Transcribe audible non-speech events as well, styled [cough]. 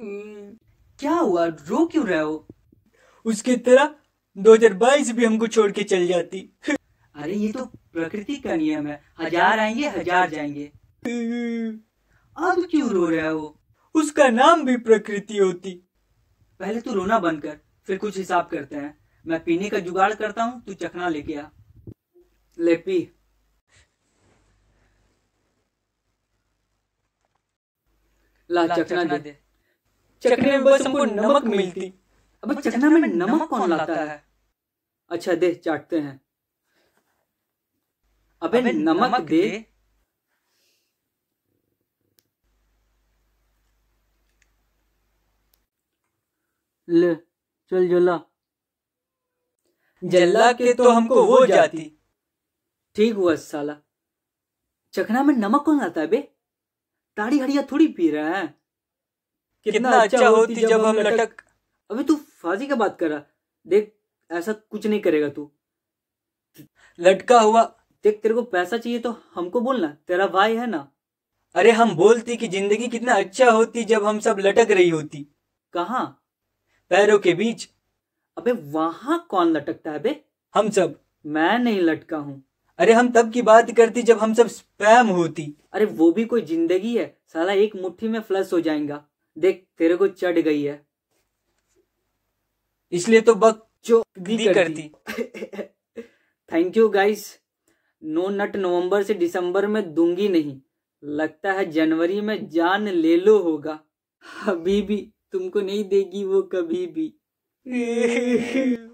हम्म, क्या हुआ रो क्यों रहे हो उसकी तरह 2022 भी हमको छोड़ के चल जाती अरे ये तो प्रकृति का नियम है हजार आएंगे हजार जाएंगे अब क्यों रो रहे हो उसका नाम भी प्रकृति होती पहले तू रोना बंद कर फिर कुछ हिसाब करते हैं मैं पीने का जुगाड़ करता हूँ तू चखना लेके आ ले पी ला चखना दे, दे। चखने में बस हमको नमक मिलती अब चखना में नमक कौन लाता है अच्छा दे चाटते हैं अबे, अबे नमक, नमक दे, दे। ले चल जल्ला जल्ला के तो, तो हमको हो जाती ठीक हुआ साला चखना में नमक कौन आता है बे ताड़ी हड़िया थोड़ी पी रहा है कितना अच्छा, अच्छा होती जब हम लटक अभी तू फाजी का बात कर रहा देख ऐसा कुछ नहीं करेगा तू लटका हुआ देख तेरे को पैसा चाहिए तो हमको बोलना तेरा भाई है ना अरे हम बोलती कि जिंदगी कितना अच्छा होती जब हम सब लटक रही होती कहा पैरों के बीच अबे वहां कौन लटकता है बे हम सब मैं नहीं लटका हूँ अरे हम तब की बात करती जब हम सब स्पैम होती अरे वो भी कोई जिंदगी है साला एक मुट्ठी में फ्लस हो जाएगा देख तेरे को चढ़ गई है इसलिए तो बक जो भी करती thank you guys no nut November से दिसंबर में दूंगी नहीं लगता है जनवरी में जान ले लो होगा अभी भी तुमको नहीं देगी वो कभी भी [laughs] [laughs]